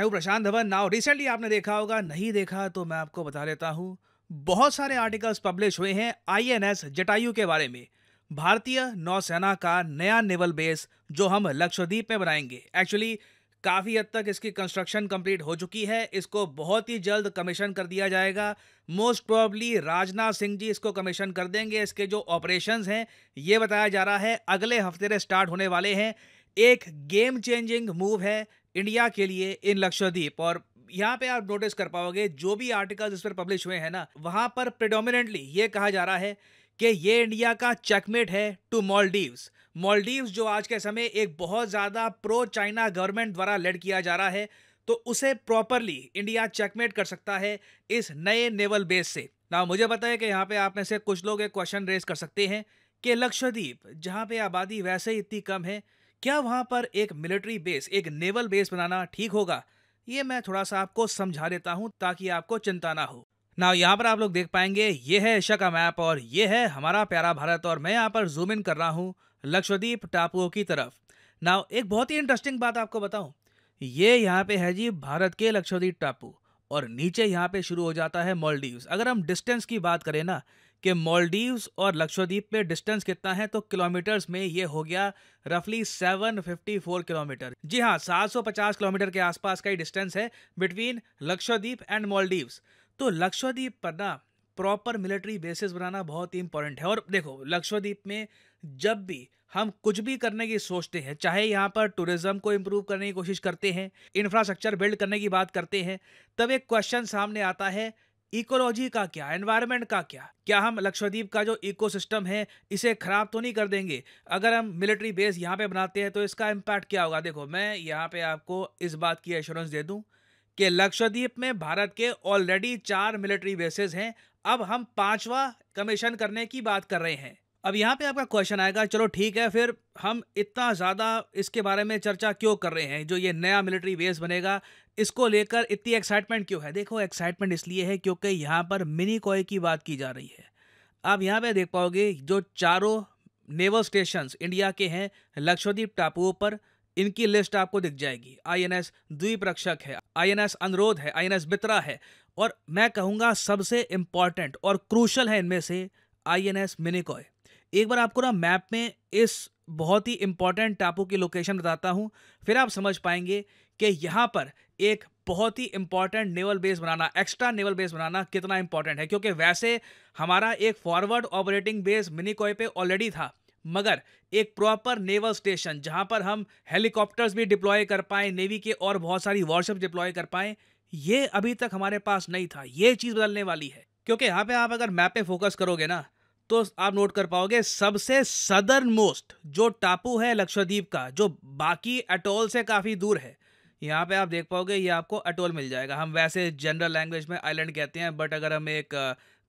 मैं हूँ प्रशांत Dhawan now recently आपने देखा होगा नहीं देखा तो मैं आपको बता देता हूँ बहुत सारे आर्टिकल्स पब्लिश हुए हैं आईएनएस जटायु के बारे में भारतीय नौसेना का नया नेवल बेस जो हम लक्षद्वीप में बनाएंगे एक्चुअली काफ़ी हद तक इसकी कंस्ट्रक्शन कंप्लीट हो चुकी है इसको बहुत ही जल्द कमीशन कर दिया जाएगा मोस्ट प्रॉब्ली राजनाथ सिंह जी इसको कमीशन कर देंगे इसके जो ऑपरेशंस हैं ये बताया जा रहा है अगले हफ्ते से स्टार्ट होने वाले हैं एक गेम चेंजिंग मूव है इंडिया के लिए इन लक्षद्वीप और यहाँ पे आप नोटिस कर पाओगे जो भी आर्टिकल्स इस पर पब्लिश हुए हैं ना वहां पर प्रिडोमिनेंटली ये कहा जा रहा है कि ये इंडिया का चेकमेट है टू मॉलडीव्स मॉलडीव्स जो आज के समय एक बहुत ज़्यादा प्रो चाइना गवर्नमेंट द्वारा लेड किया जा रहा है तो उसे प्रॉपरली इंडिया चेकमेट कर सकता है इस नए नेवल बेस से ना मुझे बताए कि यहाँ पे आप में से कुछ लोग एक क्वेश्चन रेज कर सकते हैं कि लक्षद्वीप जहाँ पे आबादी वैसे ही इतनी कम है क्या वहां पर एक मिलिट्री बेस एक नेवल बेस बनाना ठीक होगा ये मैं थोड़ा सा आपको समझा देता हूँ ताकि आपको चिंता ना हो ना यहाँ पर आप लोग देख पाएंगे ये है एशिया का मैप और ये है हमारा प्यारा भारत और मैं यहाँ पर जूम इन कर रहा हूँ लक्षद्वीप टापुओं की तरफ ना एक बहुत ही इंटरेस्टिंग बात आपको बताऊँ ये यहाँ पे है जी भारत के लक्षद्वीप टापू और नीचे यहाँ पे शुरू हो जाता है मॉलडीव्स अगर हम डिस्टेंस की बात करें ना कि मॉलडीव्स और लक्षद्वीप में डिस्टेंस कितना है तो किलोमीटर्स में ये हो गया रफली 754 किलोमीटर जी हाँ 750 किलोमीटर के आसपास का ही डिस्टेंस है बिटवीन लक्षद्वीप एंड मॉलडीव्स तो लक्षद्वीप पर ना प्रॉपर मिलिट्री बेसिस बनाना बहुत ही इंपॉर्टेंट है और देखो लक्षद्वीप में जब भी हम कुछ भी करने की सोचते हैं चाहे यहाँ पर टूरिज्म को इम्प्रूव करने की कोशिश करते हैं इंफ्रास्ट्रक्चर बिल्ड करने की बात करते हैं तब एक क्वेश्चन सामने आता है इकोलॉजी का क्या एनवायरमेंट का क्या क्या हम लक्षद्वीप का जो इकोसिस्टम है इसे ख़राब तो नहीं कर देंगे अगर हम मिलिट्री बेस यहाँ पे बनाते हैं तो इसका इम्पैक्ट क्या होगा देखो मैं यहाँ पे आपको इस बात की एश्योरेंस दे दूँ कि लक्षद्वीप में भारत के ऑलरेडी चार मिलिट्री बेसेस हैं अब हम पांचवा कमीशन करने की बात कर रहे हैं अब यहाँ पे आपका क्वेश्चन आएगा चलो ठीक है फिर हम इतना ज़्यादा इसके बारे में चर्चा क्यों कर रहे हैं जो ये नया मिलिट्री बेस बनेगा इसको लेकर इतनी एक्साइटमेंट क्यों है देखो एक्साइटमेंट इसलिए है क्योंकि यहाँ पर मिनी कॉय की बात की जा रही है आप यहाँ पे देख पाओगे जो चारों नेवल स्टेशन इंडिया के हैं लक्षद्वीप टापुओं पर इनकी लिस्ट आपको दिख जाएगी आईएनएस द्वीप रक्षक है आईएनएस अनुरोध है आईएनएस बित्रा है और मैं कहूँगा सबसे इम्पॉर्टेंट और क्रूशल है इनमें से आईएनएस मिनिकॉय एक बार आपको ना मैप में इस बहुत ही इंपॉर्टेंट टापू की लोकेशन बताता हूँ फिर आप समझ पाएंगे कि यहाँ पर एक बहुत ही इंपॉर्टेंट नेवल बेस बनाना एक्स्ट्रा नेवल बेस बनाना कितना इंपॉर्टेंट है क्योंकि वैसे हमारा एक फॉरवर्ड ऑपरेटिंग बेस मिनिकॉय पे ऑलरेडी था मगर एक प्रॉपर नेवल स्टेशन जहां पर हम हेलीकॉप्टर्स भी डिप्लॉय कर पाए नेवी के और बहुत सारी वॉरशिप डिप्लॉय कर पाए ये अभी तक हमारे पास नहीं था ये चीज़ बदलने वाली है क्योंकि यहाँ पे आप अगर मैप पे फोकस करोगे ना तो आप नोट कर पाओगे सबसे सदर्न मोस्ट जो टापू है लक्षद्वीप का जो बाकी अटोल से काफ़ी दूर है यहाँ पे आप देख पाओगे ये आपको अटोल मिल जाएगा हम वैसे जनरल लैंग्वेज में आइलैंड कहते हैं बट अगर हम एक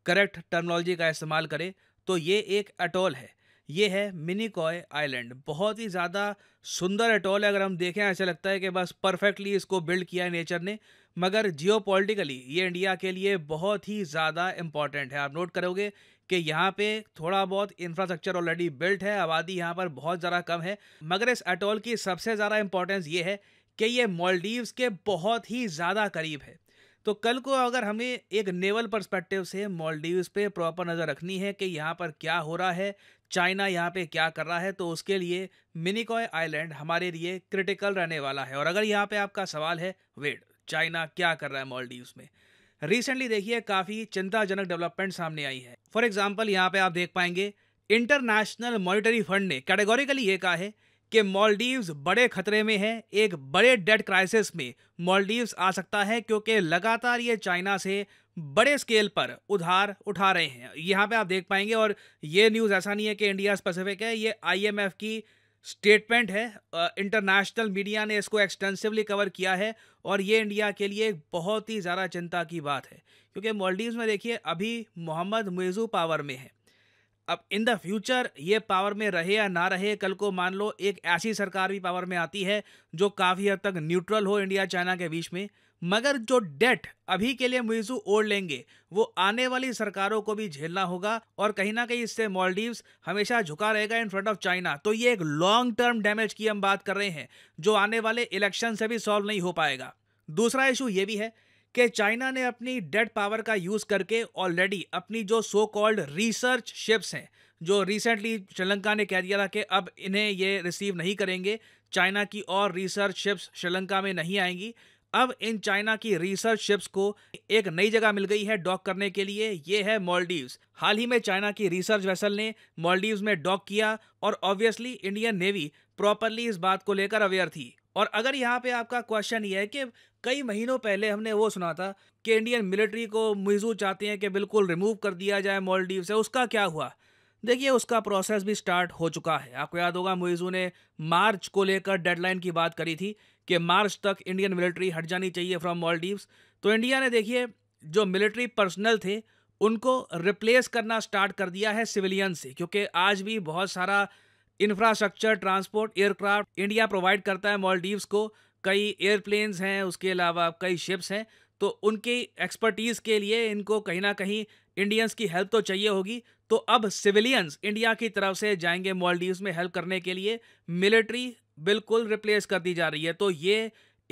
करेक्ट टर्मोलॉजी का इस्तेमाल करें तो ये एक अटोल है ये है कॉय आइलैंड बहुत ही ज़्यादा सुंदर अटोल है अगर हम देखें ऐसा लगता है कि बस परफेक्टली इसको बिल्ड किया है नेचर ने मगर जियो पोलिटिकली ये इंडिया के लिए बहुत ही ज़्यादा इम्पॉर्टेंट है आप नोट करोगे कि यहाँ पे थोड़ा बहुत इंफ्रास्ट्रक्चर ऑलरेडी बिल्ट है आबादी यहाँ पर बहुत ज़्यादा कम है मगर इस अटोल की सबसे ज़्यादा इम्पोर्टेंस ये है कि ये मॉलडीव्स के बहुत ही ज़्यादा करीब है तो कल को अगर हमें एक नेवल पर्सपेक्टिव से मॉलडीव्स पे प्रॉपर नज़र रखनी है कि यहाँ पर क्या हो रहा है चाइना यहाँ पे क्या कर रहा है तो उसके लिए मिनिकॉय आइलैंड हमारे लिए क्रिटिकल रहने वाला है और अगर यहाँ पे आपका सवाल है वेट चाइना क्या कर रहा है मॉलडीव में रिसेंटली देखिए काफ़ी चिंताजनक डेवलपमेंट सामने आई है फॉर एग्जाम्पल यहाँ पे आप देख पाएंगे इंटरनेशनल मॉनिटरी फंड ने कैटेगोरिकली ये कहा है कि मॉलडीव्स बड़े खतरे में है एक बड़े डेट क्राइसिस में मॉलडीव्स आ सकता है क्योंकि लगातार ये चाइना से बड़े स्केल पर उधार उठा रहे हैं यहाँ पे आप देख पाएंगे और ये न्यूज़ ऐसा नहीं है कि इंडिया स्पेसिफिक है ये आईएमएफ की स्टेटमेंट है इंटरनेशनल मीडिया ने इसको एक्सटेंसिवली कवर किया है और ये इंडिया के लिए एक बहुत ही ज़्यादा चिंता की बात है क्योंकि मॉलडीव्स में देखिए अभी मोहम्मद मेजू पावर में है अब इन द फ्यूचर ये पावर में रहे या ना रहे कल को मान लो एक ऐसी सरकार भी पावर में आती है जो काफ़ी हद तक न्यूट्रल हो इंडिया चाइना के बीच में मगर जो डेट अभी के लिए मुइजू ओढ़ लेंगे वो आने वाली सरकारों को भी झेलना होगा और कहीं ना कहीं इससे मॉलडीव्स हमेशा झुका रहेगा इन फ्रंट ऑफ चाइना तो ये एक लॉन्ग टर्म डैमेज की हम बात कर रहे हैं जो आने वाले इलेक्शन से भी सॉल्व नहीं हो पाएगा दूसरा इशू ये भी है कि चाइना ने अपनी डेड पावर का यूज़ करके ऑलरेडी अपनी जो सो कॉल्ड रिसर्च शिप्स हैं जो रिसेंटली श्रीलंका ने कह दिया था कि अब इन्हें ये रिसीव नहीं करेंगे चाइना की और रिसर्च शिप्स श्रीलंका में नहीं आएंगी अब इन चाइना की रिसर्च शिप्स को एक नई जगह मिल गई है डॉक करने के लिए ये है मॉलडीव्स हाल ही में चाइना की रिसर्च वेसल ने मॉलडीव्स में डॉक किया और ऑब्वियसली इंडियन नेवी प्रॉपरली इस बात को लेकर अवेयर थी और अगर यहाँ पे आपका क्वेश्चन ये है कि कई महीनों पहले हमने वो सुना था कि इंडियन मिलिट्री को मिजू चाहते हैं कि बिल्कुल रिमूव कर दिया जाए मॉलडीव से उसका क्या हुआ देखिए उसका प्रोसेस भी स्टार्ट हो चुका है आपको याद होगा मुइजू ने मार्च को लेकर डेडलाइन की बात करी थी कि मार्च तक इंडियन मिलिट्री हट जानी चाहिए फ्रॉम मॉलडीव्स तो इंडिया ने देखिए जो मिलिट्री पर्सनल थे उनको रिप्लेस करना स्टार्ट कर दिया है सिविलियन से क्योंकि आज भी बहुत सारा infrastructure transport aircraft India provide करता है मॉलडीव्स को कई एयरप्लेन्स हैं उसके अलावा कई शिप्स हैं तो उनकी एक्सपर्टीज़ के लिए इनको कहीं ना कहीं इंडियंस की हेल्प तो चाहिए होगी तो अब सिविलियंस इंडिया की तरफ से जाएंगे मॉलडीव में हेल्प करने के लिए मिलिट्री बिल्कुल रिप्लेस कर दी जा रही है तो ये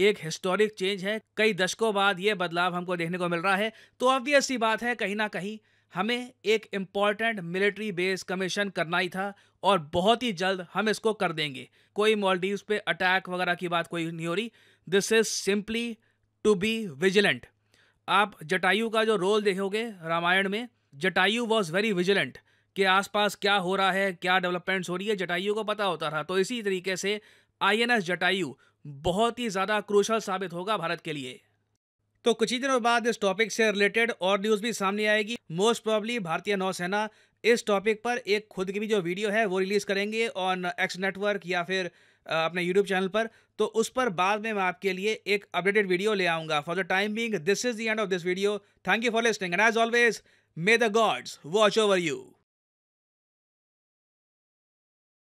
एक हिस्टोरिक चेंज है कई दशकों बाद ये बदलाव हमको देखने को मिल रहा है तो ऑब्वियस सी बात है कहीं ना कहीं हमें एक इम्पॉर्टेंट मिलिट्री बेस कमीशन करना ही था और बहुत ही जल्द हम इसको कर देंगे कोई मॉलडीव पे अटैक वगैरह की बात कोई नहीं हो रही this is simply to be vigilant आप जटायु का जो रोल देखोगे रामायण में जटायु वॉज वेरी विजिलेंट कि आसपास क्या हो रहा है क्या डेवलपमेंट्स हो रही है जटायु को पता होता रहा तो इसी तरीके से आई एन एस जटायु बहुत ही ज़्यादा क्रूशल साबित होगा भारत के लिए तो कुछ ही दिनों बाद इस टॉपिक से रिलेटेड और न्यूज़ भी सामने आएगी मोस्ट प्रॉब्ली भारतीय नौसेना इस टॉपिक पर एक खुद की भी जो वीडियो है वो रिलीज़ करेंगे ऑन एक्स नेटवर्क या फिर अपने यूट्यूब चैनल पर तो उस पर बाद में मैं आपके लिए एक अपडेटेड वीडियो ले आऊंगा for the time being this is the end of this video thank you for listening and as always may the gods watch over you